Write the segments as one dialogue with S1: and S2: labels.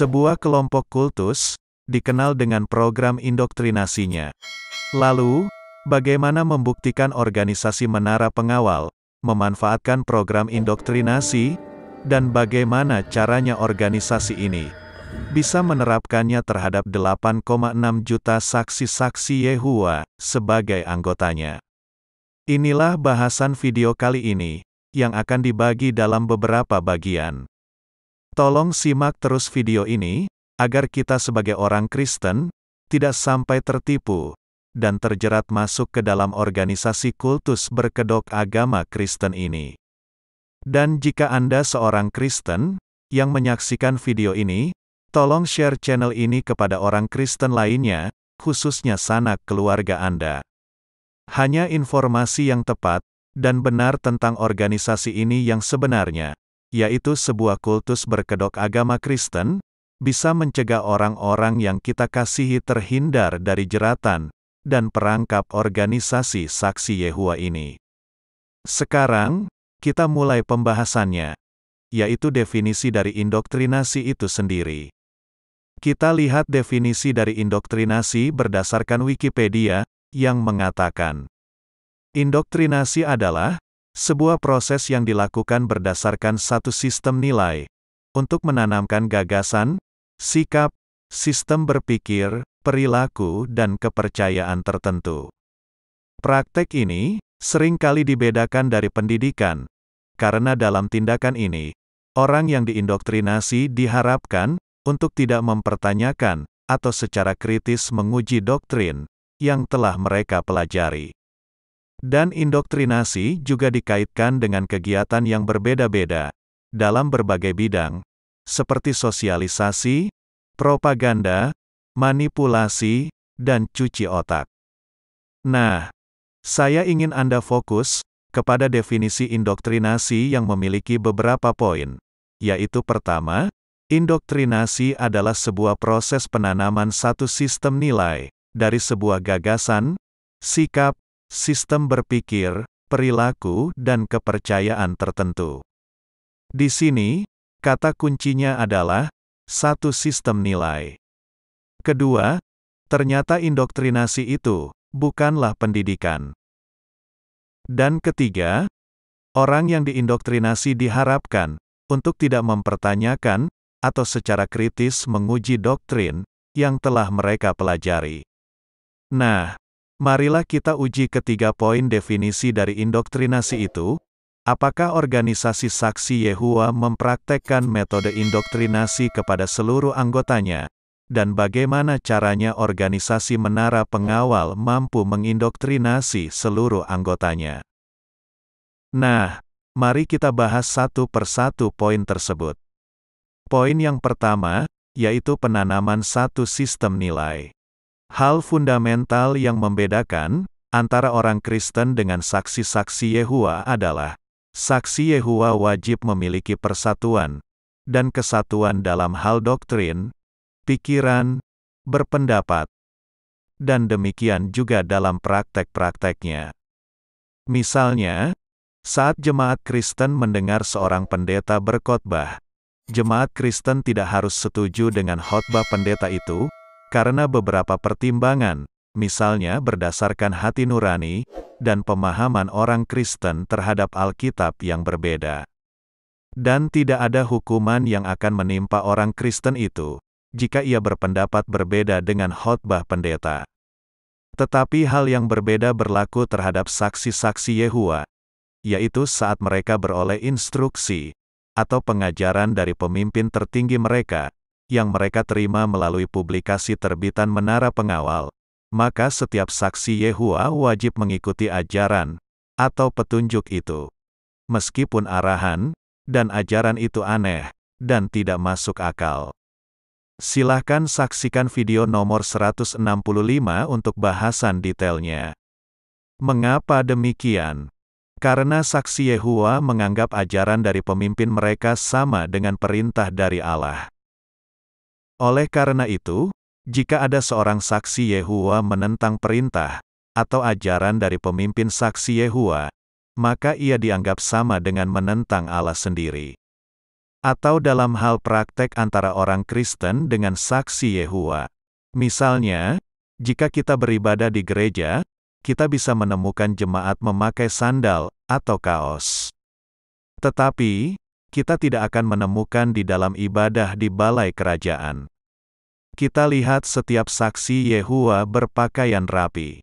S1: Sebuah kelompok kultus, dikenal dengan program indoktrinasinya. Lalu, bagaimana membuktikan organisasi menara pengawal, memanfaatkan program indoktrinasi, dan bagaimana caranya organisasi ini bisa menerapkannya terhadap 8,6 juta saksi-saksi Yehua sebagai anggotanya. Inilah bahasan video kali ini, yang akan dibagi dalam beberapa bagian. Tolong simak terus video ini, agar kita sebagai orang Kristen, tidak sampai tertipu, dan terjerat masuk ke dalam organisasi kultus berkedok agama Kristen ini. Dan jika Anda seorang Kristen, yang menyaksikan video ini, tolong share channel ini kepada orang Kristen lainnya, khususnya sanak keluarga Anda. Hanya informasi yang tepat, dan benar tentang organisasi ini yang sebenarnya yaitu sebuah kultus berkedok agama Kristen, bisa mencegah orang-orang yang kita kasihi terhindar dari jeratan dan perangkap organisasi saksi Yehua ini. Sekarang, kita mulai pembahasannya, yaitu definisi dari indoktrinasi itu sendiri. Kita lihat definisi dari indoktrinasi berdasarkan Wikipedia, yang mengatakan, Indoktrinasi adalah sebuah proses yang dilakukan berdasarkan satu sistem nilai, untuk menanamkan gagasan, sikap, sistem berpikir, perilaku, dan kepercayaan tertentu. Praktek ini seringkali dibedakan dari pendidikan, karena dalam tindakan ini, orang yang diindoktrinasi diharapkan untuk tidak mempertanyakan atau secara kritis menguji doktrin yang telah mereka pelajari. Dan indoktrinasi juga dikaitkan dengan kegiatan yang berbeda-beda dalam berbagai bidang, seperti sosialisasi, propaganda, manipulasi, dan cuci otak. Nah, saya ingin Anda fokus kepada definisi indoktrinasi yang memiliki beberapa poin, yaitu pertama, indoktrinasi adalah sebuah proses penanaman satu sistem nilai dari sebuah gagasan, sikap, sistem berpikir, perilaku, dan kepercayaan tertentu. Di sini, kata kuncinya adalah satu sistem nilai. Kedua, ternyata indoktrinasi itu bukanlah pendidikan. Dan ketiga, orang yang diindoktrinasi diharapkan untuk tidak mempertanyakan atau secara kritis menguji doktrin yang telah mereka pelajari. Nah, Marilah kita uji ketiga poin definisi dari indoktrinasi itu. Apakah organisasi saksi Yehua mempraktekkan metode indoktrinasi kepada seluruh anggotanya? Dan bagaimana caranya organisasi menara pengawal mampu mengindoktrinasi seluruh anggotanya? Nah, mari kita bahas satu persatu poin tersebut. Poin yang pertama, yaitu penanaman satu sistem nilai. Hal fundamental yang membedakan antara orang Kristen dengan saksi-saksi Yehua adalah saksi Yehua wajib memiliki persatuan dan kesatuan dalam hal doktrin, pikiran, berpendapat, dan demikian juga dalam praktek-prakteknya. Misalnya, saat jemaat Kristen mendengar seorang pendeta berkhotbah, jemaat Kristen tidak harus setuju dengan khotbah pendeta itu, karena beberapa pertimbangan, misalnya berdasarkan hati nurani dan pemahaman orang Kristen terhadap Alkitab yang berbeda. Dan tidak ada hukuman yang akan menimpa orang Kristen itu jika ia berpendapat berbeda dengan khotbah pendeta. Tetapi hal yang berbeda berlaku terhadap saksi-saksi Yehua, yaitu saat mereka beroleh instruksi atau pengajaran dari pemimpin tertinggi mereka yang mereka terima melalui publikasi terbitan Menara Pengawal, maka setiap saksi Yehua wajib mengikuti ajaran atau petunjuk itu. Meskipun arahan dan ajaran itu aneh dan tidak masuk akal. Silahkan saksikan video nomor 165 untuk bahasan detailnya. Mengapa demikian? Karena saksi Yehua menganggap ajaran dari pemimpin mereka sama dengan perintah dari Allah. Oleh karena itu, jika ada seorang saksi Yehua menentang perintah atau ajaran dari pemimpin saksi Yehua, maka ia dianggap sama dengan menentang Allah sendiri. Atau dalam hal praktek antara orang Kristen dengan saksi Yehua. Misalnya, jika kita beribadah di gereja, kita bisa menemukan jemaat memakai sandal atau kaos. Tetapi, kita tidak akan menemukan di dalam ibadah di balai kerajaan. Kita lihat setiap saksi Yehua berpakaian rapi.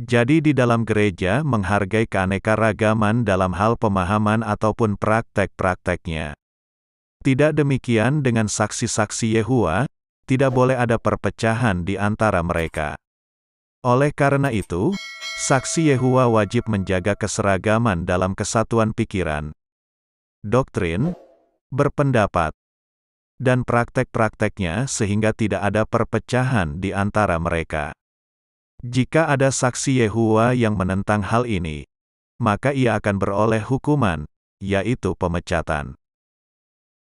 S1: Jadi di dalam gereja menghargai keanekaragaman dalam hal pemahaman ataupun praktek-prakteknya. Tidak demikian dengan saksi-saksi Yehua, tidak boleh ada perpecahan di antara mereka. Oleh karena itu, saksi Yehua wajib menjaga keseragaman dalam kesatuan pikiran, doktrin, berpendapat, dan praktek-prakteknya sehingga tidak ada perpecahan di antara mereka. Jika ada saksi Yehuwa yang menentang hal ini, maka ia akan beroleh hukuman, yaitu pemecatan.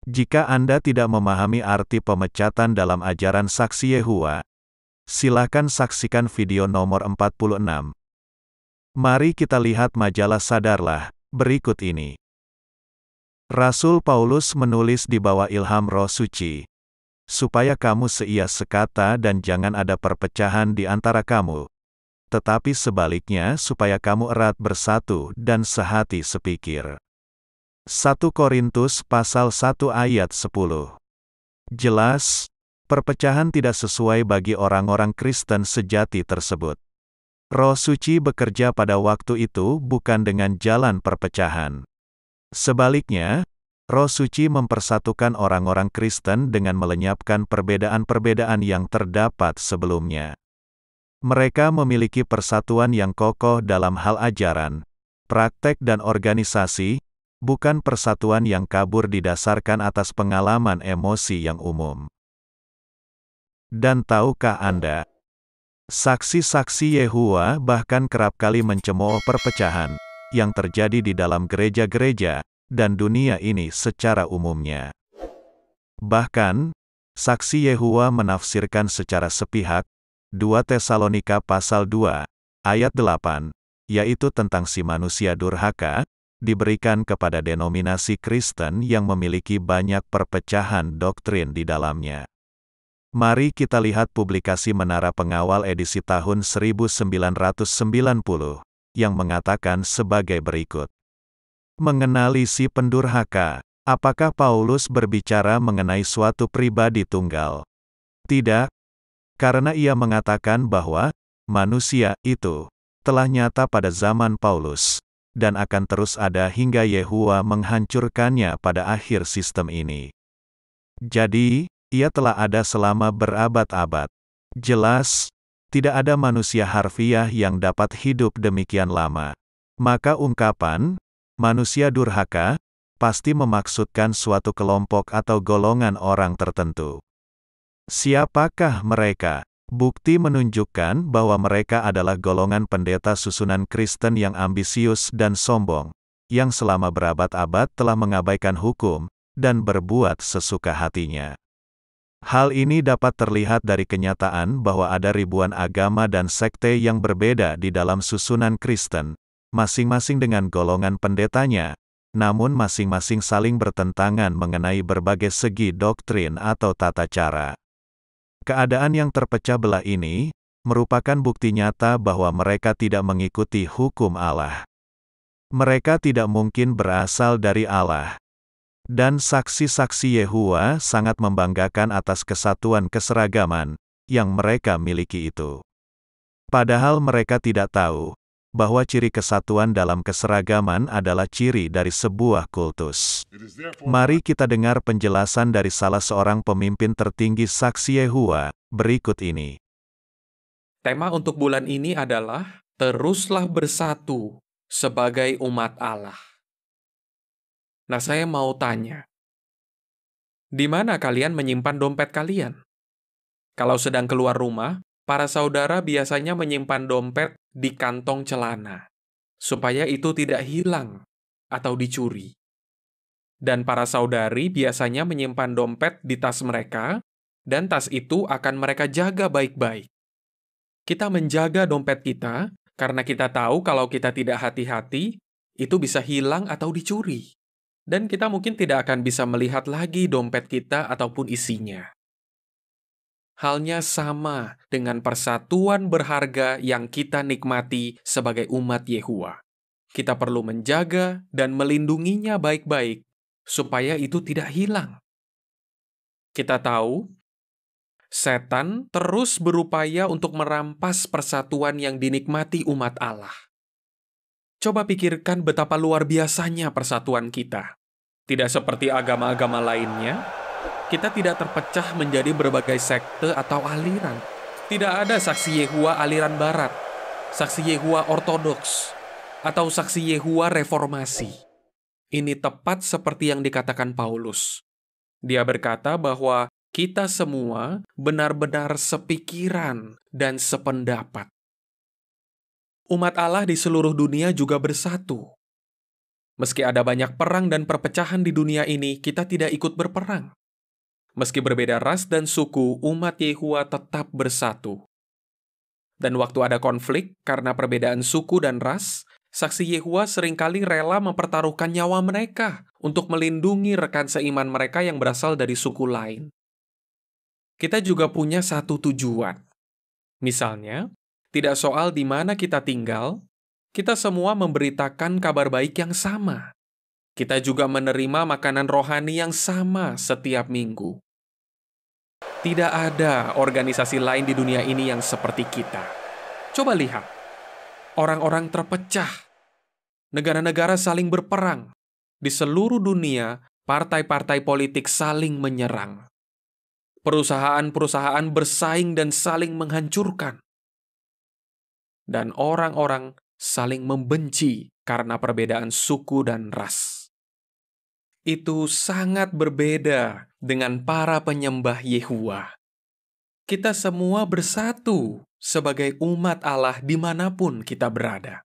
S1: Jika Anda tidak memahami arti pemecatan dalam ajaran saksi Yehuwa, silakan saksikan video nomor 46. Mari kita lihat majalah Sadarlah berikut ini. Rasul Paulus menulis di bawah ilham roh suci. Supaya kamu seia sekata dan jangan ada perpecahan di antara kamu. Tetapi sebaliknya supaya kamu erat bersatu dan sehati sepikir. 1 Korintus pasal 1 ayat 10 Jelas, perpecahan tidak sesuai bagi orang-orang Kristen sejati tersebut. Roh suci bekerja pada waktu itu bukan dengan jalan perpecahan. Sebaliknya, Roh Suci mempersatukan orang-orang Kristen dengan melenyapkan perbedaan-perbedaan yang terdapat sebelumnya. Mereka memiliki persatuan yang kokoh dalam hal ajaran, praktek dan organisasi, bukan persatuan yang kabur didasarkan atas pengalaman emosi yang umum. Dan tahukah Anda, saksi-saksi Yehua bahkan kerap kali mencemooh perpecahan, yang terjadi di dalam gereja-gereja dan dunia ini secara umumnya. Bahkan, saksi Yehua menafsirkan secara sepihak 2 Tesalonika pasal 2 ayat 8, yaitu tentang si manusia durhaka diberikan kepada denominasi Kristen yang memiliki banyak perpecahan doktrin di dalamnya. Mari kita lihat publikasi Menara Pengawal edisi tahun 1990 yang mengatakan sebagai berikut. Mengenali si pendurhaka, apakah Paulus berbicara mengenai suatu pribadi tunggal? Tidak, karena ia mengatakan bahwa manusia itu telah nyata pada zaman Paulus dan akan terus ada hingga Yehua menghancurkannya pada akhir sistem ini. Jadi, ia telah ada selama berabad-abad. Jelas, tidak ada manusia harfiah yang dapat hidup demikian lama. Maka ungkapan, manusia durhaka, pasti memaksudkan suatu kelompok atau golongan orang tertentu. Siapakah mereka? Bukti menunjukkan bahwa mereka adalah golongan pendeta susunan Kristen yang ambisius dan sombong, yang selama berabad-abad telah mengabaikan hukum dan berbuat sesuka hatinya. Hal ini dapat terlihat dari kenyataan bahwa ada ribuan agama dan sekte yang berbeda di dalam susunan Kristen, masing-masing dengan golongan pendetanya, namun masing-masing saling bertentangan mengenai berbagai segi doktrin atau tata cara. Keadaan yang terpecah belah ini merupakan bukti nyata bahwa mereka tidak mengikuti hukum Allah. Mereka tidak mungkin berasal dari Allah. Dan saksi-saksi Yehua sangat membanggakan atas kesatuan keseragaman yang mereka miliki itu. Padahal mereka tidak tahu bahwa ciri kesatuan dalam keseragaman adalah ciri dari sebuah kultus. Mari kita dengar penjelasan dari salah seorang pemimpin tertinggi saksi Yehua berikut ini.
S2: Tema untuk bulan ini adalah "Teruslah Bersatu sebagai Umat Allah". Nah, saya mau tanya, di mana kalian menyimpan dompet kalian? Kalau sedang keluar rumah, para saudara biasanya menyimpan dompet di kantong celana, supaya itu tidak hilang atau dicuri. Dan para saudari biasanya menyimpan dompet di tas mereka, dan tas itu akan mereka jaga baik-baik. Kita menjaga dompet kita karena kita tahu kalau kita tidak hati-hati, itu bisa hilang atau dicuri dan kita mungkin tidak akan bisa melihat lagi dompet kita ataupun isinya. Halnya sama dengan persatuan berharga yang kita nikmati sebagai umat Yehua. Kita perlu menjaga dan melindunginya baik-baik supaya itu tidak hilang. Kita tahu setan terus berupaya untuk merampas persatuan yang dinikmati umat Allah. Coba pikirkan betapa luar biasanya persatuan kita. Tidak seperti agama-agama lainnya, kita tidak terpecah menjadi berbagai sekte atau aliran. Tidak ada saksi Yehua aliran barat, saksi Yehua ortodoks, atau saksi Yehua reformasi. Ini tepat seperti yang dikatakan Paulus. Dia berkata bahwa kita semua benar-benar sepikiran dan sependapat umat Allah di seluruh dunia juga bersatu. Meski ada banyak perang dan perpecahan di dunia ini, kita tidak ikut berperang. Meski berbeda ras dan suku, umat Yehua tetap bersatu. Dan waktu ada konflik karena perbedaan suku dan ras, saksi Yehua seringkali rela mempertaruhkan nyawa mereka untuk melindungi rekan seiman mereka yang berasal dari suku lain. Kita juga punya satu tujuan. Misalnya, tidak soal di mana kita tinggal, kita semua memberitakan kabar baik yang sama. Kita juga menerima makanan rohani yang sama setiap minggu. Tidak ada organisasi lain di dunia ini yang seperti kita. Coba lihat, orang-orang terpecah, negara-negara saling berperang, di seluruh dunia partai-partai politik saling menyerang. Perusahaan-perusahaan bersaing dan saling menghancurkan dan orang-orang saling membenci karena perbedaan suku dan ras. Itu sangat berbeda dengan para penyembah Yehuwa. Kita semua bersatu sebagai umat Allah dimanapun kita berada.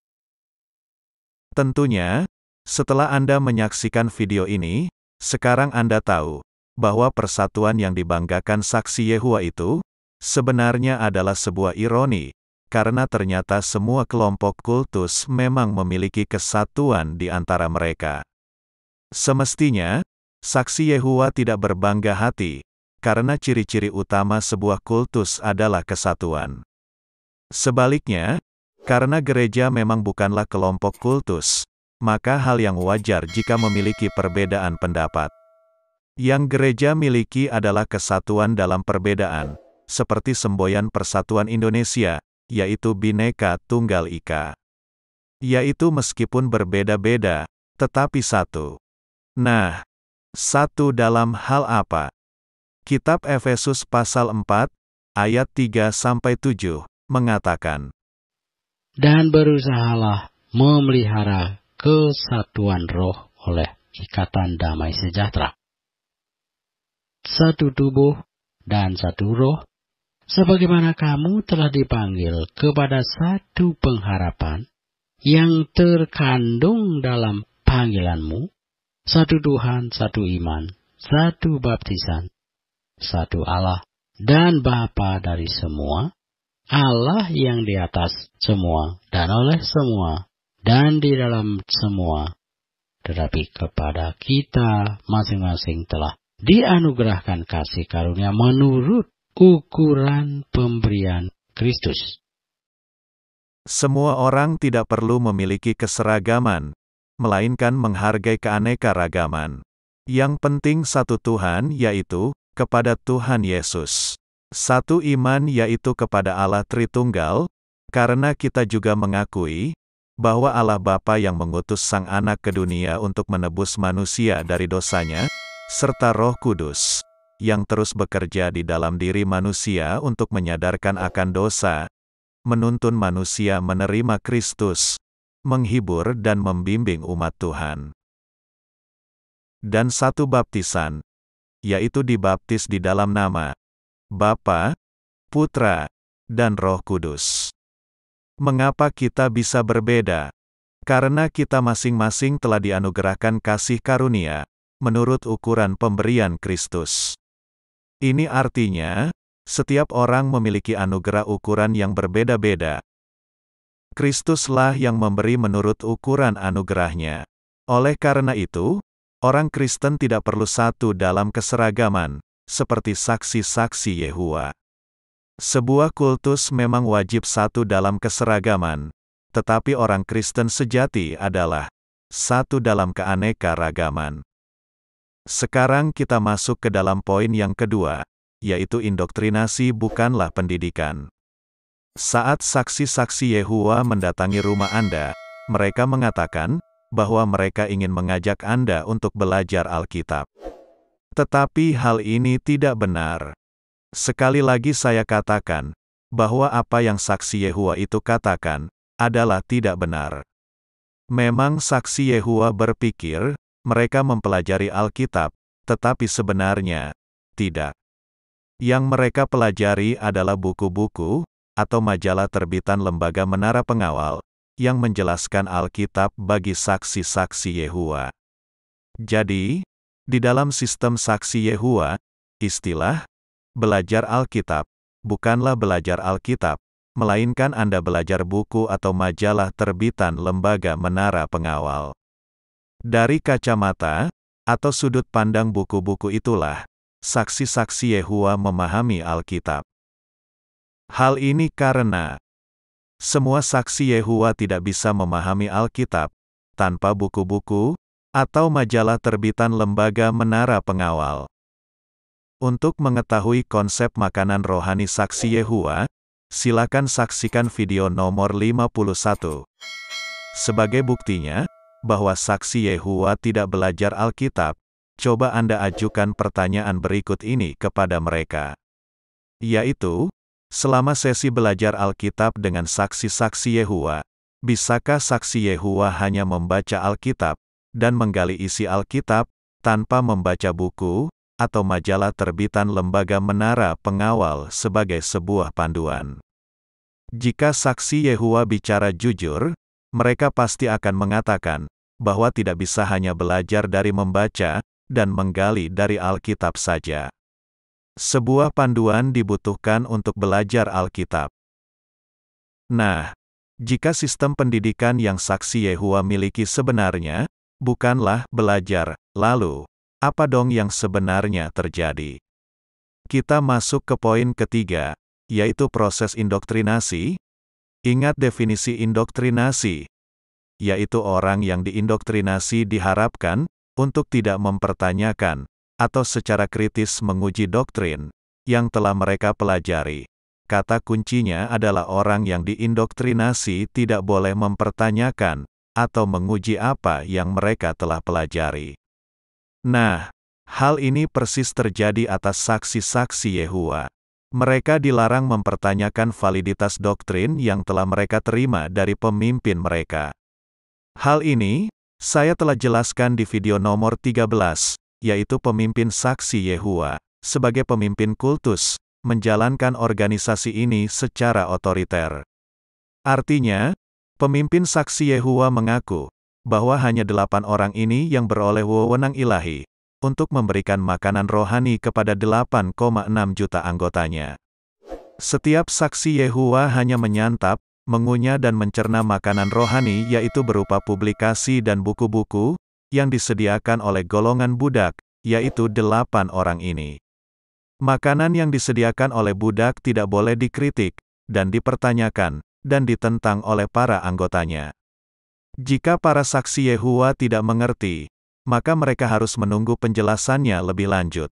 S1: Tentunya, setelah Anda menyaksikan video ini, sekarang Anda tahu bahwa persatuan yang dibanggakan saksi Yehua itu sebenarnya adalah sebuah ironi karena ternyata semua kelompok kultus memang memiliki kesatuan di antara mereka. Semestinya, saksi Yehua tidak berbangga hati, karena ciri-ciri utama sebuah kultus adalah kesatuan. Sebaliknya, karena gereja memang bukanlah kelompok kultus, maka hal yang wajar jika memiliki perbedaan pendapat. Yang gereja miliki adalah kesatuan dalam perbedaan, seperti semboyan Persatuan Indonesia, yaitu Bhinneka Tunggal Ika. Yaitu meskipun berbeda-beda, tetapi satu. Nah, satu dalam hal apa? Kitab Efesus pasal 4, ayat 3-7,
S3: mengatakan, Dan berusahalah memelihara kesatuan roh oleh ikatan damai sejahtera. Satu tubuh dan satu roh, sebagaimana kamu telah dipanggil kepada satu pengharapan yang terkandung dalam panggilanmu, satu Tuhan, satu iman, satu baptisan, satu Allah, dan Bapa dari semua, Allah yang di atas semua dan oleh semua dan di dalam semua. Tetapi kepada kita masing-masing telah dianugerahkan kasih karunia menurut ukuran
S1: pemberian Kristus. Semua orang tidak perlu memiliki keseragaman, melainkan menghargai keanekaragaman. Yang penting satu Tuhan yaitu, kepada Tuhan Yesus. Satu iman yaitu kepada Allah Tritunggal, karena kita juga mengakui, bahwa Allah Bapa yang mengutus Sang Anak ke dunia untuk menebus manusia dari dosanya, serta Roh Kudus yang terus bekerja di dalam diri manusia untuk menyadarkan akan dosa, menuntun manusia menerima Kristus, menghibur dan membimbing umat Tuhan. Dan satu baptisan, yaitu dibaptis di dalam nama Bapa, Putra, dan Roh Kudus. Mengapa kita bisa berbeda? Karena kita masing-masing telah dianugerahkan kasih karunia menurut ukuran pemberian Kristus. Ini artinya, setiap orang memiliki anugerah ukuran yang berbeda-beda. Kristuslah yang memberi menurut ukuran anugerahnya. Oleh karena itu, orang Kristen tidak perlu satu dalam keseragaman, seperti saksi-saksi Yehua. Sebuah kultus memang wajib satu dalam keseragaman, tetapi orang Kristen sejati adalah satu dalam keanekaragaman. Sekarang kita masuk ke dalam poin yang kedua, yaitu indoktrinasi bukanlah pendidikan. Saat saksi-saksi Yehua mendatangi rumah Anda, mereka mengatakan bahwa mereka ingin mengajak Anda untuk belajar Alkitab. Tetapi hal ini tidak benar. Sekali lagi saya katakan, bahwa apa yang saksi Yehua itu katakan, adalah tidak benar. Memang saksi Yehua berpikir, mereka mempelajari Alkitab, tetapi sebenarnya tidak. Yang mereka pelajari adalah buku-buku atau majalah terbitan Lembaga Menara Pengawal yang menjelaskan Alkitab bagi saksi-saksi Yehua. Jadi, di dalam sistem saksi Yehua, istilah belajar Alkitab bukanlah belajar Alkitab, melainkan Anda belajar buku atau majalah terbitan Lembaga Menara Pengawal. Dari kacamata, atau sudut pandang buku-buku itulah, saksi-saksi Yehua memahami Alkitab. Hal ini karena semua saksi Yehua tidak bisa memahami Alkitab tanpa buku-buku atau majalah terbitan lembaga Menara Pengawal. Untuk mengetahui konsep makanan rohani saksi Yehua, silakan saksikan video nomor 51. Sebagai buktinya, bahwa saksi Yehuwa tidak belajar Alkitab, coba Anda ajukan pertanyaan berikut ini kepada mereka. Yaitu, selama sesi belajar Alkitab dengan saksi-saksi Yehuwa, bisakah saksi Yehuwa hanya membaca Alkitab dan menggali isi Alkitab tanpa membaca buku atau majalah terbitan Lembaga Menara Pengawal sebagai sebuah panduan. Jika saksi Yehuwa bicara jujur, mereka pasti akan mengatakan bahwa tidak bisa hanya belajar dari membaca dan menggali dari Alkitab saja. Sebuah panduan dibutuhkan untuk belajar Alkitab. Nah, jika sistem pendidikan yang saksi Yehua miliki sebenarnya bukanlah belajar, lalu apa dong yang sebenarnya terjadi? Kita masuk ke poin ketiga, yaitu proses indoktrinasi, Ingat definisi indoktrinasi, yaitu orang yang diindoktrinasi diharapkan untuk tidak mempertanyakan atau secara kritis menguji doktrin yang telah mereka pelajari. Kata kuncinya adalah orang yang diindoktrinasi tidak boleh mempertanyakan atau menguji apa yang mereka telah pelajari. Nah, hal ini persis terjadi atas saksi-saksi Yehua. Mereka dilarang mempertanyakan validitas doktrin yang telah mereka terima dari pemimpin mereka. Hal ini, saya telah jelaskan di video nomor 13, yaitu pemimpin saksi Yehua, sebagai pemimpin kultus, menjalankan organisasi ini secara otoriter. Artinya, pemimpin saksi Yehua mengaku bahwa hanya delapan orang ini yang beroleh wewenang ilahi, untuk memberikan makanan rohani kepada 8,6 juta anggotanya. Setiap saksi Yehuwa hanya menyantap, mengunyah dan mencerna makanan rohani yaitu berupa publikasi dan buku-buku, yang disediakan oleh golongan budak, yaitu delapan orang ini. Makanan yang disediakan oleh budak tidak boleh dikritik, dan dipertanyakan, dan ditentang oleh para anggotanya. Jika para saksi Yehuwa tidak mengerti, maka mereka harus menunggu penjelasannya lebih lanjut.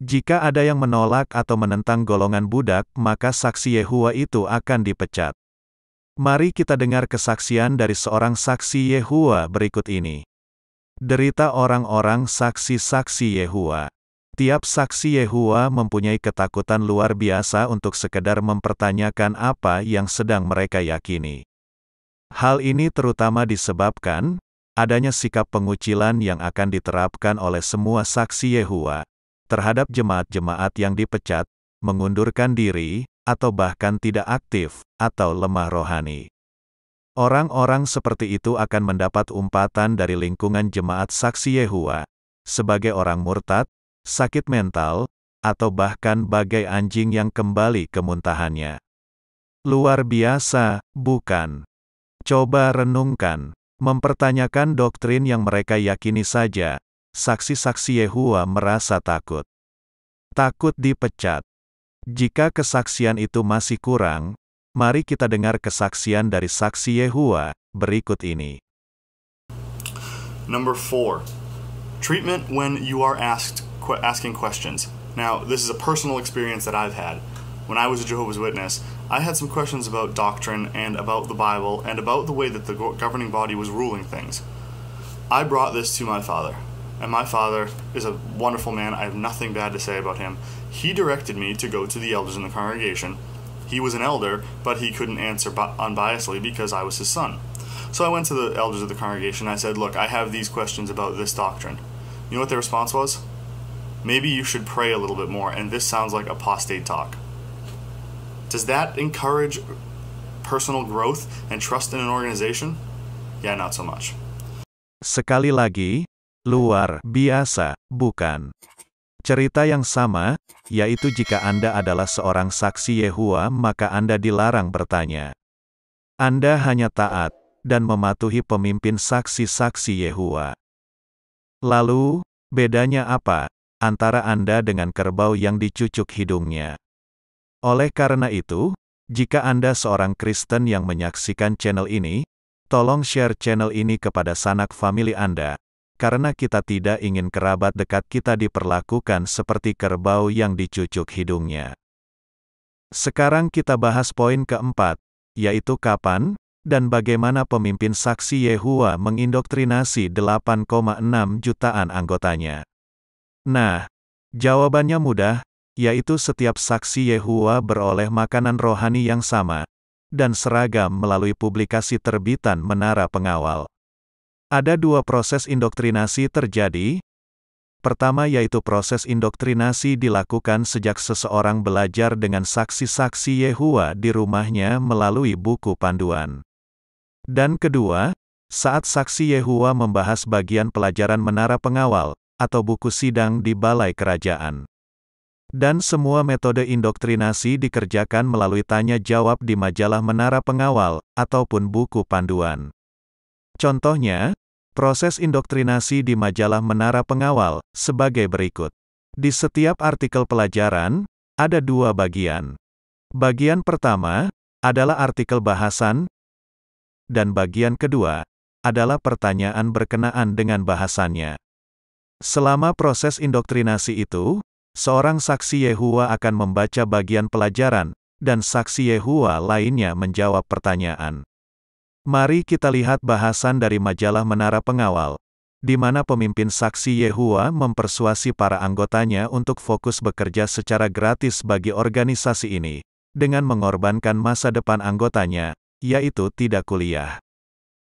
S1: Jika ada yang menolak atau menentang golongan budak, maka saksi Yehua itu akan dipecat. Mari kita dengar kesaksian dari seorang saksi Yehua berikut ini. Derita orang-orang saksi-saksi Yehua. Tiap saksi Yehua mempunyai ketakutan luar biasa untuk sekedar mempertanyakan apa yang sedang mereka yakini. Hal ini terutama disebabkan, adanya sikap pengucilan yang akan diterapkan oleh semua saksi Yehua terhadap jemaat-jemaat yang dipecat, mengundurkan diri, atau bahkan tidak aktif, atau lemah rohani. Orang-orang seperti itu akan mendapat umpatan dari lingkungan jemaat saksi Yehua, sebagai orang murtad, sakit mental, atau bahkan bagai anjing yang kembali ke muntahannya. Luar biasa, bukan? Coba renungkan mempertanyakan doktrin yang mereka yakini saja, saksi-saksi Yehua merasa takut. Takut dipecat. Jika kesaksian itu masih kurang, mari kita dengar kesaksian dari saksi Yehua berikut ini.
S3: Number four, treatment when you are asked asking questions. Now, this is a personal experience that I've had. when I was a Jehovah's Witness, I had some questions about doctrine and about the Bible and about the way that the governing body was ruling things. I brought this to my father, and my father is a wonderful man. I have nothing bad to say about him. He directed me to go to the elders in the congregation. He was an elder, but he couldn't answer unbiasedly because I was his son. So I went to the elders of the congregation. I said, Look, I have these questions about this doctrine. You know what their response was? Maybe you should pray a little bit more, and this sounds like apostate talk. Does that encourage personal growth and trust in an organization? Yeah, not so much.
S1: Sekali lagi, luar biasa, bukan? Cerita yang sama, yaitu jika Anda adalah seorang saksi Yehua maka Anda dilarang bertanya. Anda hanya taat, dan mematuhi pemimpin saksi-saksi Yehua. Lalu, bedanya apa, antara Anda dengan kerbau yang dicucuk hidungnya? Oleh karena itu, jika Anda seorang Kristen yang menyaksikan channel ini, tolong share channel ini kepada sanak famili Anda, karena kita tidak ingin kerabat dekat kita diperlakukan seperti kerbau yang dicucuk hidungnya. Sekarang kita bahas poin keempat, yaitu kapan dan bagaimana pemimpin saksi Yehua mengindoktrinasi 8,6 jutaan anggotanya. Nah, jawabannya mudah, yaitu setiap saksi Yehua beroleh makanan rohani yang sama, dan seragam melalui publikasi terbitan Menara Pengawal. Ada dua proses indoktrinasi terjadi. Pertama yaitu proses indoktrinasi dilakukan sejak seseorang belajar dengan saksi-saksi Yehua di rumahnya melalui buku panduan. Dan kedua, saat saksi Yehua membahas bagian pelajaran Menara Pengawal, atau buku sidang di Balai Kerajaan. Dan semua metode indoktrinasi dikerjakan melalui tanya-jawab di majalah Menara Pengawal, ataupun buku panduan. Contohnya, proses indoktrinasi di majalah Menara Pengawal, sebagai berikut. Di setiap artikel pelajaran, ada dua bagian. Bagian pertama, adalah artikel bahasan, dan bagian kedua, adalah pertanyaan berkenaan dengan bahasannya. Selama proses indoktrinasi itu, Seorang saksi Yehua akan membaca bagian pelajaran, dan saksi Yehua lainnya menjawab pertanyaan. Mari kita lihat bahasan dari majalah Menara Pengawal, di mana pemimpin saksi Yehua mempersuasi para anggotanya untuk fokus bekerja secara gratis bagi organisasi ini, dengan mengorbankan masa depan anggotanya, yaitu tidak kuliah.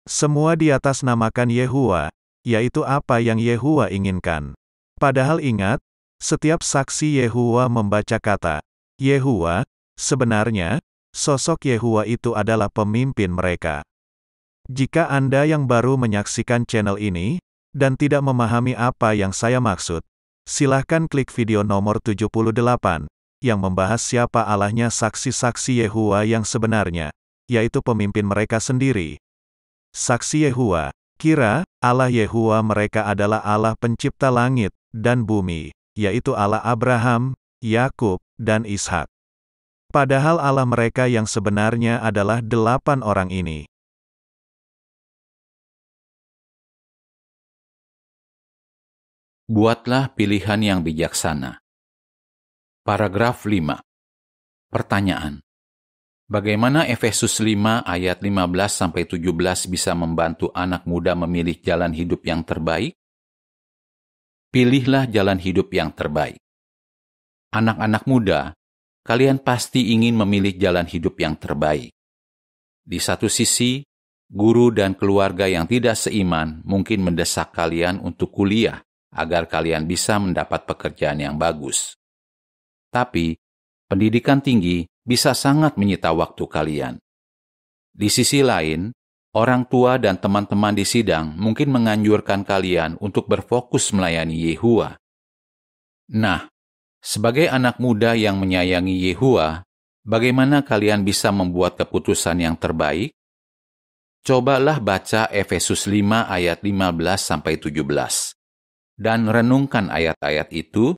S1: Semua di atas namakan Yehua, yaitu apa yang Yehua inginkan. Padahal ingat, setiap saksi Yehuwa membaca kata, Yehuwa, sebenarnya, sosok Yehuwa itu adalah pemimpin mereka. Jika Anda yang baru menyaksikan channel ini, dan tidak memahami apa yang saya maksud, silahkan klik video nomor 78, yang membahas siapa Allahnya saksi-saksi Yehuwa yang sebenarnya, yaitu pemimpin mereka sendiri. Saksi Yehuwa, kira, Allah Yehuwa mereka adalah Allah pencipta langit dan bumi yaitu Allah Abraham, Yakub, dan Ishak. Padahal Allah mereka yang sebenarnya adalah delapan orang ini. Buatlah pilihan
S3: yang bijaksana. Paragraf 5. Pertanyaan. Bagaimana Efesus 5 ayat 15 sampai 17 bisa membantu anak muda memilih jalan hidup yang terbaik? pilihlah jalan hidup yang terbaik. Anak-anak muda, kalian pasti ingin memilih jalan hidup yang terbaik. Di satu sisi, guru dan keluarga yang tidak seiman mungkin mendesak kalian untuk kuliah agar kalian bisa mendapat pekerjaan yang bagus. Tapi, pendidikan tinggi bisa sangat menyita waktu kalian. Di sisi lain, Orang tua dan teman-teman di sidang mungkin menganjurkan kalian untuk berfokus melayani Yehua. Nah, sebagai anak muda yang menyayangi Yehua, bagaimana kalian bisa membuat keputusan yang terbaik? Cobalah baca Efesus 5 ayat 15 sampai 17 dan renungkan ayat-ayat itu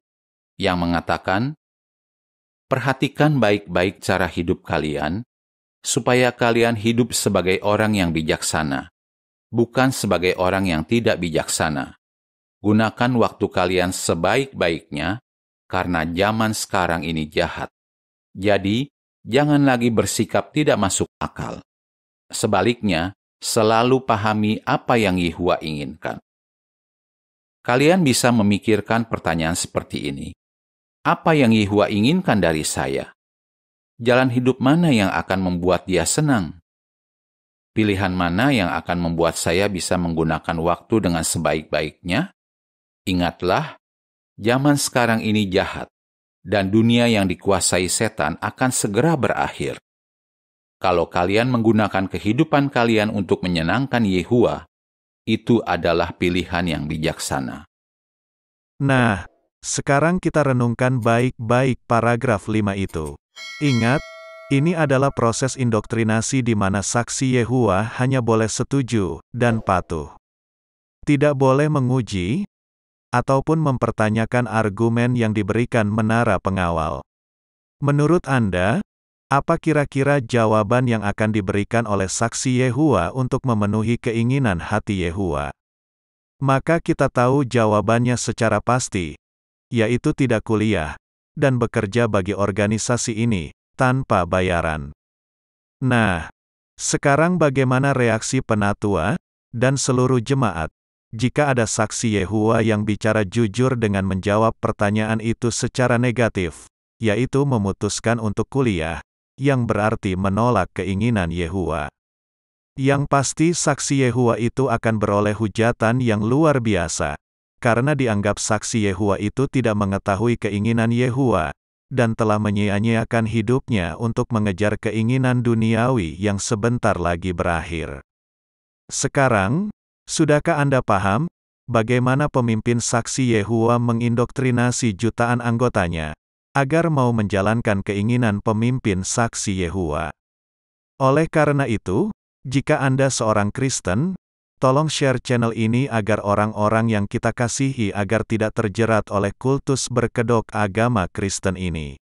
S3: yang mengatakan, Perhatikan baik-baik cara hidup kalian, supaya kalian hidup sebagai orang yang bijaksana, bukan sebagai orang yang tidak bijaksana. Gunakan waktu kalian sebaik-baiknya, karena zaman sekarang ini jahat. Jadi, jangan lagi bersikap tidak masuk akal. Sebaliknya, selalu pahami apa yang Yehua inginkan. Kalian bisa memikirkan pertanyaan seperti ini. Apa yang Yehua inginkan dari saya? jalan hidup mana yang akan membuat dia senang? Pilihan mana yang akan membuat saya bisa menggunakan waktu dengan sebaik-baiknya? Ingatlah, zaman sekarang ini jahat, dan dunia yang dikuasai setan akan segera berakhir. Kalau kalian menggunakan kehidupan kalian untuk menyenangkan Yehua, itu adalah pilihan yang bijaksana.
S1: Nah, sekarang kita renungkan baik-baik paragraf 5 itu. Ingat, ini adalah proses indoktrinasi di mana saksi Yehua hanya boleh setuju dan patuh. Tidak boleh menguji, ataupun mempertanyakan argumen yang diberikan menara pengawal. Menurut Anda, apa kira-kira jawaban yang akan diberikan oleh saksi Yehua untuk memenuhi keinginan hati Yehua? Maka kita tahu jawabannya secara pasti, yaitu tidak kuliah, dan bekerja bagi organisasi ini, tanpa bayaran. Nah, sekarang bagaimana reaksi penatua, dan seluruh jemaat, jika ada saksi Yehua yang bicara jujur dengan menjawab pertanyaan itu secara negatif, yaitu memutuskan untuk kuliah, yang berarti menolak keinginan Yehua. Yang pasti saksi Yehua itu akan beroleh hujatan yang luar biasa karena dianggap saksi Yehua itu tidak mengetahui keinginan Yehua, dan telah menyia-nyiakan hidupnya untuk mengejar keinginan duniawi yang sebentar lagi berakhir. Sekarang, sudahkah Anda paham bagaimana pemimpin saksi Yehua mengindoktrinasi jutaan anggotanya agar mau menjalankan keinginan pemimpin saksi Yehua? Oleh karena itu, jika Anda seorang Kristen, Tolong share channel ini agar orang-orang yang kita kasihi agar tidak terjerat oleh kultus berkedok agama Kristen ini.